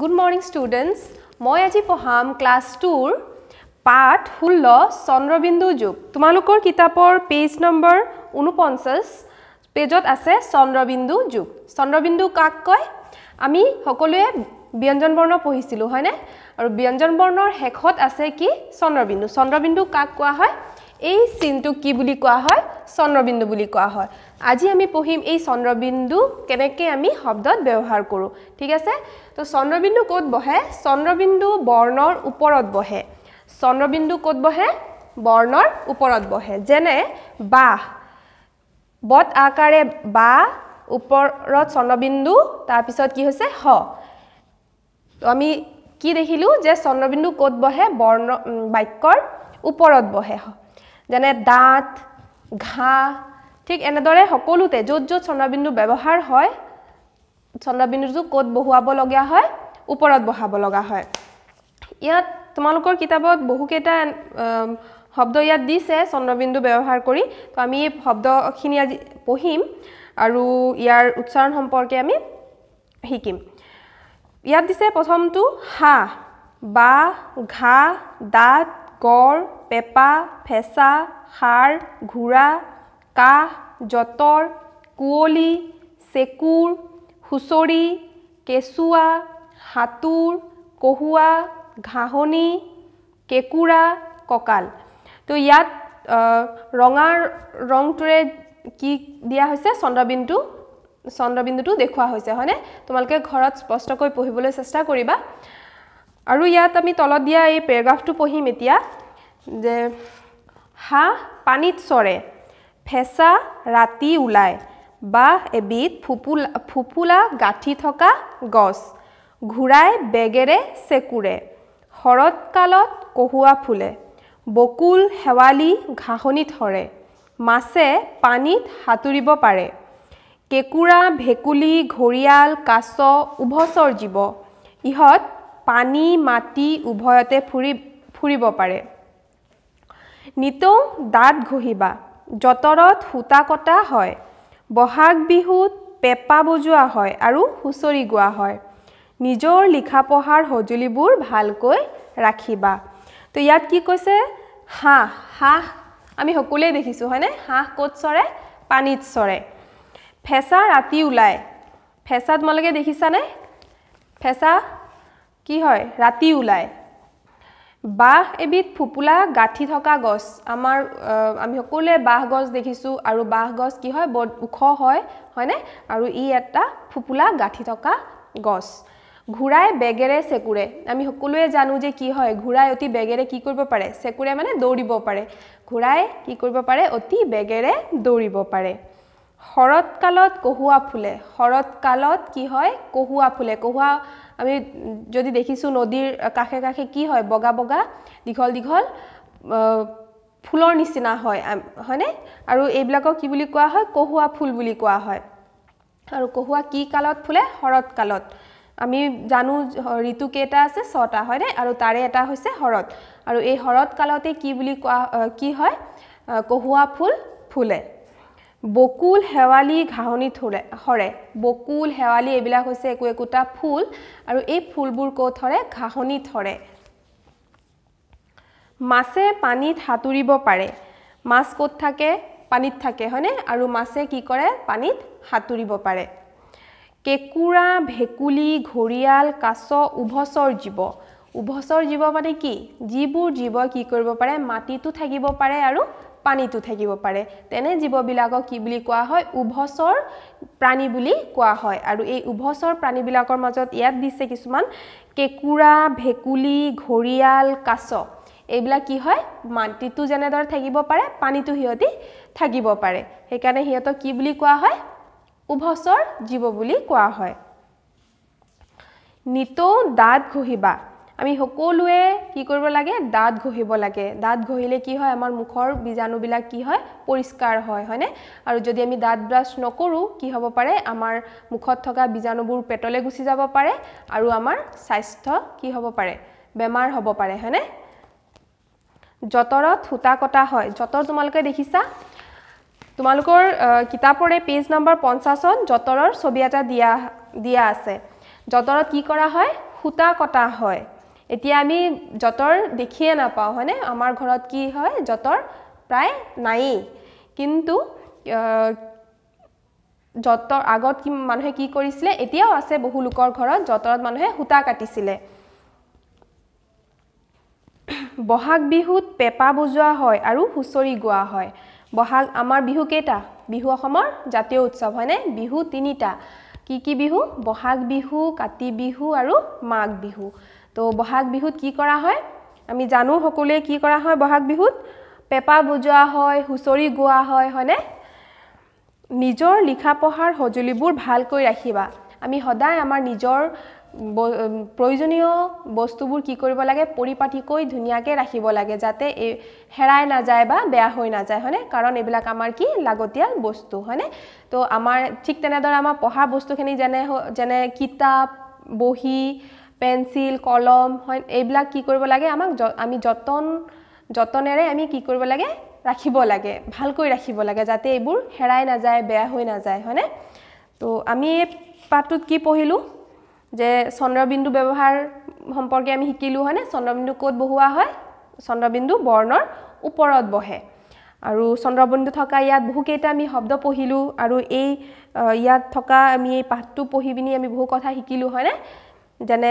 good morning students মই আজি পঢ়াম ক্লাছ টুৰ পাঠ ষোল্ল চন্দ্ৰবিন্দু যুগ তোমালোকৰ কিতাপৰ পেজ নম্বৰ ঊনপঞ্চাছ পেজত আছে চন্দ্ৰবিন্দু যুগ চন্দ্ৰবিন্দু কাক কয় আমি সকলোৱে ব্যঞ্জনবৰ্ণ পঢ়িছিলোঁ হয়নে আৰু ব্যঞ্জনবৰ্ণৰ শেষত আছে কি চন্দ্ৰবিন্দু চন্দ্ৰবিন্দু কাক কোৱা হয় এই চিনটো কি বুলি কোৱা হয় চন্দ্ৰবিন্দু বুলি কোৱা হয় আজি আমি পঢ়িম এই চন্দ্ৰবিন্দু কেনেকৈ আমি শব্দত ব্যৱহাৰ কৰোঁ ঠিক আছে তো চন্দ্ৰবিন্দু ক'ত বহে চন্দ্ৰবিন্দু বৰ্ণৰ ওপৰত বহে চন্দ্ৰবিন্দু ক'ত বহে বৰ্ণৰ ওপৰত বহে যেনে বা বট আকাৰে বা ওপৰত চন্দ্ৰবিন্দু তাৰপিছত কি হৈছে হ তো আমি কি দেখিলোঁ যে চন্দ্ৰবিন্দু ক'ত বহে বৰ্ণ বাক্যৰ ওপৰত বহে হয় যেনে দাঁত ঘাঁহ ঠিক এনেদৰে সকলোতে য'ত য'ত চন্দ্ৰবিন্দু ব্যৱহাৰ হয় চন্দ্ৰবিন্দুটো ক'ত বহুৱাবলগীয়া হয় ওপৰত বহাব লগা হয় ইয়াত তোমালোকৰ কিতাপত বহুকেইটা শব্দ ইয়াত দিছে চন্দ্ৰবিন্দু ব্যৱহাৰ কৰি তো আমি এই শব্দখিনি আজি পঢ়িম আৰু ইয়াৰ উচ্চাৰণ সম্পৰ্কে আমি শিকিম ইয়াত দিছে প্ৰথমটো হা বা ঘাঁহ দাঁত গড় পেঁপা ফেঁচা সাৰ ঘোঁৰা কাহ যঁতৰ কুঁৱলী চেকুৰ হুঁচৰি কেঁচুৱা সাঁতোৰ কহুৱা ঘাঁহনি কেঁকুৰা কঁকাল তো ইয়াত ৰঙা ৰংটোৰে কি দিয়া হৈছে চন্দ্ৰবিন্দু চন্দ্ৰবিন্দুটো দেখুওৱা হৈছে হয়নে তোমালোকে ঘৰত স্পষ্টকৈ পঢ়িবলৈ চেষ্টা কৰিবা আৰু ইয়াত আমি তলত দিয়া এই পেৰেগ্ৰাফটো পঢ়িম এতিয়া যে হাঁহ পানীত চৰে ফেঁচা ৰাতি ওলায় বা এবিধ ফুপুলা ফুপুলা গাঁঠি থকা গছ ঘূৰাই বেগেৰে চেকুৰে শৰৎকালত কহুৱা ফুলে বকুল শেৱালি ঘাঁহনি ধৰে মাছে পানীত সাঁতুৰিব পাৰে কেঁকুৰা ভেকুলী ঘৰিয়াল কাছ উভচৰ জীৱ ইহঁত পানী মাটি উভয়তে ফুৰি ফুৰিব পাৰে নিতৌ দাঁত ঘঁহিবা যঁতৰত সূতা কটা হয় বহাগ বিহুত পেঁপা বজোৱা হয় আৰু হুঁচৰি গোৱা হয় নিজৰ লিখা পঢ়াৰ সঁজুলিবোৰ ভালকৈ ৰাখিবা তো ইয়াত কি কৈছে হাঁহ হাঁহ আমি সকলোৱে দেখিছোঁ হয়নে হাঁহ ক'ত চৰে পানীত চৰে ফেঁচা ৰাতি ওলায় ফেঁচা তোমালোকে দেখিছানে ফেঁচা কি হয় ৰাতি ওলায় বাঁহ এবিধ ফোপোলা গাঁঠি থকা গছ আমাৰ আমি সকলোৱে বাঁহ গছ দেখিছোঁ আৰু বাঁহ গছ কি হয় বৰ ওখ হয় হয়নে আৰু ই এটা ফোপোলা গাঁঠি থকা গছ ঘূৰাই বেগেৰে চেকুৰে আমি সকলোৱে জানো যে কি হয় ঘূৰাই অতি বেগেৰে কি কৰিব পাৰে চেকুৰে মানে দৌৰিব পাৰে ঘূৰাই কি কৰিব পাৰে অতি বেগেৰে দৌৰিব পাৰে শৰৎকালত কহুৱা ফুলে শৰৎকালত কি হয় কহুৱা ফুলে কহুৱা আমি যদি দেখিছোঁ নদীৰ কাষে কাষে কি হয় বগা বগা দীঘল দীঘল ফুলৰ নিচিনা হয় হয়নে আৰু এইবিলাকক কি বুলি কোৱা হয় কহুৱা ফুল বুলি কোৱা হয় আৰু কহুৱা কি কালত ফুলে শৰৎ কালত আমি জানো ঋতু কেইটা আছে ছটা হয়নে আৰু তাৰে এটা হৈছে শৰত আৰু এই শৰৎ কালতে কি বুলি কোৱা কি হয় কহুৱা ফুল ফুলে বকুল শেৱালি ঘাঁহনি থৰে সৰে বকুল শেৱালি এইবিলাক হৈছে একো একোটা ফুল আৰু এই ফুলবোৰ ক'ত সৰে ঘাঁহনি থৰে মাছে পানীত সাঁতুৰিব পাৰে মাছ ক'ত থাকে পানীত থাকে হয়নে আৰু মাছে কি কৰে পানীত সাঁতুৰিব পাৰে কেঁকুৰা ভেকুলী ঘৰিয়াল কাছ উভচৰ জীৱ উভচৰ জীৱ মানে কি যিবোৰ জীৱই কি কৰিব পাৰে মাটিতো থাকিব পাৰে আৰু পানীটো থাকিব পাৰে তেনে জীৱবিলাকক কি বুলি কোৱা হয় উভচৰ প্ৰাণী বুলি কোৱা হয় আৰু এই উভচৰ প্ৰাণীবিলাকৰ মাজত ইয়াত দিছে কিছুমান কেঁকুৰা ভেকুলি ঘৰিয়াল কাছ এইবিলাক কি হয় মাটিটো যেনেদৰে থাকিব পাৰে পানীটো সিহঁতি থাকিব পাৰে সেইকাৰণে সিহঁতক কি বুলি কোৱা হয় উভচৰ জীৱ বুলি কোৱা হয় নিতৌ দাঁত ঘঁহিবা আমি সকলোৱে কি কৰিব লাগে দাঁত ঘঁহিব লাগে দাঁত ঘঁহিলে কি হয় আমাৰ মুখৰ বীজাণুবিলাক কি হয় পৰিষ্কাৰ হয় হয়নে আৰু যদি আমি দাঁত ব্ৰাছ নকৰোঁ কি হ'ব পাৰে আমাৰ মুখত থকা বীজাণুবোৰ পেটলৈ গুচি যাব পাৰে আৰু আমাৰ স্বাস্থ্য কি হ'ব পাৰে বেমাৰ হ'ব পাৰে হয়নে যঁতৰত সূতা কটা হয় যঁতৰ তোমালোকে দেখিছা তোমালোকৰ কিতাপৰে পেজ নম্বৰ পঞ্চাছত যঁতৰৰ ছবি এটা দিয়া দিয়া আছে যঁতৰত কি কৰা হয় সূতা কটা হয় এতিয়া আমি যতৰ দেখিয়ে নাপাওঁ হয়নে আমাৰ ঘৰত কি হয় যতৰ প্ৰায় নাই কিন্তু যতৰ আগত কি মানুহে কি কৰিছিলে এতিয়াও আছে বহু লোকৰ ঘৰত যতৰত মানুহে সূতা কাটিছিলে বহাগ বিহুত পেঁপা বজোৱা হয় আৰু হুঁচৰি গোৱা হয় বহাগ আমাৰ বিহু কেইটা বিহু অসমৰ জাতীয় উৎসৱ হয়নে বিহু তিনিটা কি কি বিহু বহাগ বিহু কাতি বিহু আৰু মাঘ বিহু তো বহাগ বিহুত কি কৰা হয় আমি জানো সকলোৱে কি কৰা হয় বহাগ বিহুত পেপা বজোৱা হয় হুঁচৰি গোৱা হয় হয়নে নিজৰ লিখা পঢ়াৰ সঁজুলিবোৰ ভালকৈ ৰাখিবা আমি সদায় আমাৰ নিজৰ প্ৰয়োজনীয় বস্তুবোৰ কি কৰিব লাগে পৰিপাটিকৈ ধুনীয়াকৈ ৰাখিব লাগে যাতে এই হেৰাই নাযায় বা বেয়া হৈ নাযায় হয়নে কাৰণ এইবিলাক আমাৰ কি লাগতিয়াল বস্তু হয়নে তো আমাৰ ঠিক তেনেদৰে আমাৰ পঢ়া বস্তুখিনি যেনে যেনে কিতাপ বহী পেঞ্চিল কলম হয় এইবিলাক কি কৰিব লাগে আমাক আমি যতন যতনেৰে আমি কি কৰিব লাগে ৰাখিব লাগে ভালকৈ ৰাখিব লাগে যাতে এইবোৰ হেৰাই নাযায় বেয়া হৈ নাযায় হয়নে তো আমি এই পাঠটোত কি পঢ়িলোঁ যে চন্দ্ৰবিন্দু ব্যৱহাৰ সম্পৰ্কে আমি শিকিলোঁ হয়নে চন্দ্ৰবিন্দু ক'ত বহোৱা হয় চন্দ্ৰবিন্দু বৰ্ণৰ ওপৰত বহে আৰু চন্দ্ৰবিন্দু থকা ইয়াত বহুকেইটা আমি শব্দ পঢ়িলোঁ আৰু এই ইয়াত থকা আমি এই পাঠটো পঢ়ি পিনি আমি বহু কথা শিকিলোঁ হয়নে যেনে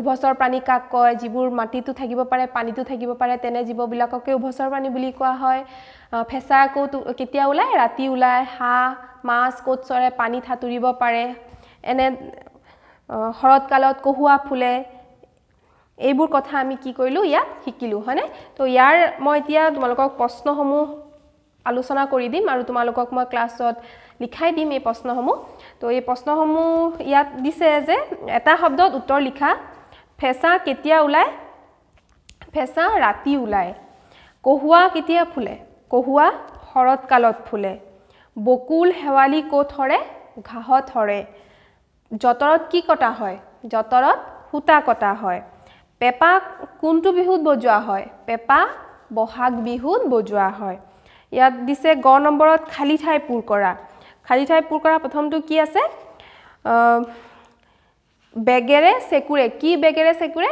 উভচৰ প্ৰাণী কাক কয় যিবোৰ মাটিটো থাকিব পাৰে পানীটো থাকিব পাৰে তেনে জীৱবিলাককে উভচৰ প্ৰাণী বুলি কোৱা হয় ফেঁচা ক'ত কেতিয়া ওলায় ৰাতি ওলায় হাঁহ মাছ ক'ত চৰে পানীত সাঁতুৰিব পাৰে এনে শৰৎকালত কহুৱা ফুলে এইবোৰ কথা আমি কি কৰিলোঁ ইয়াত শিকিলোঁ হয়নে তো ইয়াৰ মই এতিয়া তোমালোকক প্ৰশ্নসমূহ আলোচনা কৰি দিম আৰু তোমালোকক মই ক্লাছত লিখাই দিম এই প্ৰশ্নসমূহ তো এই প্ৰশ্নসমূহ ইয়াত দিছে যে এটা শব্দত উত্তৰ লিখা ফেঁচা কেতিয়া ওলায় ফেঁচা ৰাতি ওলায় কহুৱা কেতিয়া ফুলে কহুৱা শৰৎকালত ফুলে বকুল শেৱালি ক'ত সৰে ঘাঁহত সৰে যঁতৰত কি কটা হয় যঁতৰত সূতা কটা হয় পেঁপা কোনটো বিহুত বজোৱা হয় পেঁপা বহাগ বিহুত বজোৱা হয় ইয়াত দিছে গ নম্বৰত খালী ঠাই পূৰ কৰা খালী ঠাই পূৰ কৰা প্ৰথমটো কি আছে বেগেৰে চেকুৰে কি বেগেৰে চেকুৰে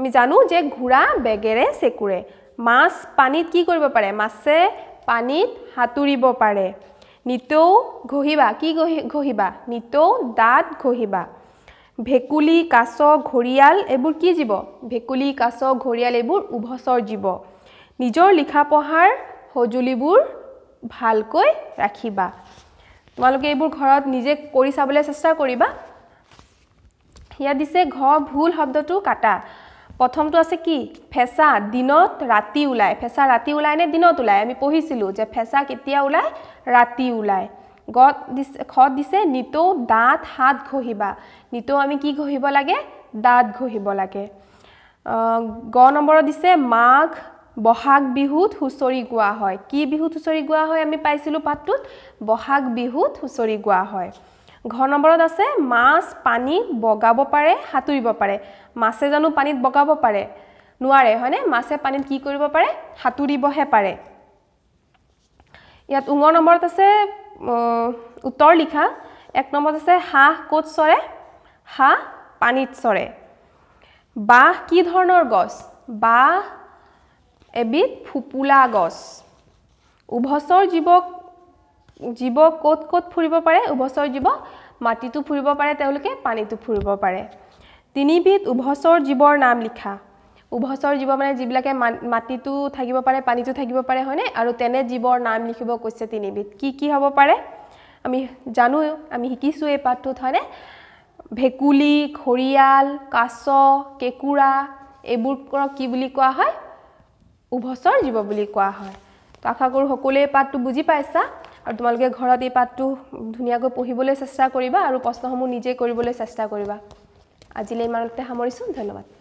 আমি জানো যে ঘোঁৰা বেগেৰে চেকুৰে মাছ পানীত কি কৰিব পাৰে মাছে পানীত সাঁতুৰিব পাৰে নিতৌ ঘঁহিবা কি ঘঁহিবা নিতৌ দাঁত ঘঁহিবা ভেকুলি কাছ ঘৰিয়াল এইবোৰ কি জীৱ ভেকুলি কাছ ঘৰিয়াল এইবোৰ উভচৰ জীৱ নিজৰ লিখা পঢ়াৰ সঁজুলিবোৰ ভালকৈ ৰাখিবা তোমালোকে এইবোৰ ঘৰত নিজে কৰি চাবলৈ চেষ্টা কৰিবা ইয়াত দিছে ঘ ভুল শব্দটো কাটা প্ৰথমটো আছে কি ফেঁচা দিনত ৰাতি ওলায় ফেঁচা ৰাতি ওলায় নে দিনত ওলায় আমি পঢ়িছিলোঁ যে ফেঁচা কেতিয়া ওলায় ৰাতি ওলায় গত দিছে খত দিছে নিতৌ দাঁত হাত ঘঁহিবা নিতৌ আমি কি ঘঁহিব লাগে দাঁত ঘঁহিব লাগে গ নম্বৰত দিছে মাঘ বহাগ বিহুত হুঁচৰি গোৱা হয় কি বিহুত হুঁচৰি গোৱা হয় আমি পাইছিলোঁ পাতটোত বহাগ বিহুত হুঁচৰি গোৱা হয় ঘৰ নম্বৰত আছে মাছ পানীত বগাব পাৰে সাঁতুৰিব পাৰে মাছে জানো পানীত বগাব পাৰে নোৱাৰে হয়নে মাছে পানীত কি কৰিব পাৰে সাঁতুৰিবহে পাৰে ইয়াত উঙৰ নম্বৰত আছে উত্তৰ লিখা এক নম্বৰত আছে হাঁহ ক'ত চৰে হাঁহ পানীত চৰে বাঁহ কি ধৰণৰ গছ বাঁহ এবিধ ফুপুলা গছ উভচৰ জীৱ জীৱ ক'ত ক'ত ফুৰিব পাৰে উভচৰ জীৱ মাটিটো ফুৰিব পাৰে তেওঁলোকে পানীটো ফুৰিব পাৰে তিনিবিধ উভচৰ জীৱৰ নাম লিখা উভচৰ জীৱ মানে যিবিলাকে মা মাটিটো থাকিব পাৰে পানীটো থাকিব পাৰে হয়নে আৰু তেনে জীৱৰ নাম লিখিব কৈছে তিনিবিধ কি কি হ'ব পাৰে আমি জানো আমি শিকিছোঁ এই পাঠটোত হয়নে ভেকুলী খৰিয়াল কাছ কেঁকুৰা এইবোৰক কি বুলি কোৱা হয় উভচৰ জীৱ বুলি কোৱা হয় তো আশা কৰোঁ সকলোৱে এই পাঠটো বুজি পাইছা আৰু তোমালোকে ঘৰত এই পাঠটো ধুনীয়াকৈ পঢ়িবলৈ চেষ্টা কৰিবা আৰু প্ৰশ্নসমূহ নিজে কৰিবলৈ চেষ্টা কৰিবা আজিলৈ ইমানতে সামৰিছোঁ ধন্যবাদ